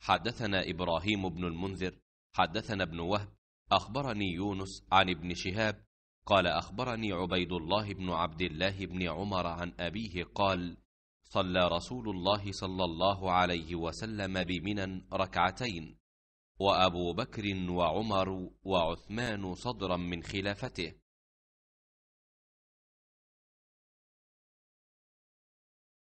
حدثنا إبراهيم بن المنذر حدثنا ابن وهب أخبرني يونس عن ابن شهاب قال أخبرني عبيد الله بن عبد الله بن عمر عن أبيه قال صلى رسول الله صلى الله عليه وسلم بمنى ركعتين وأبو بكر وعمر وعثمان صدرا من خلافته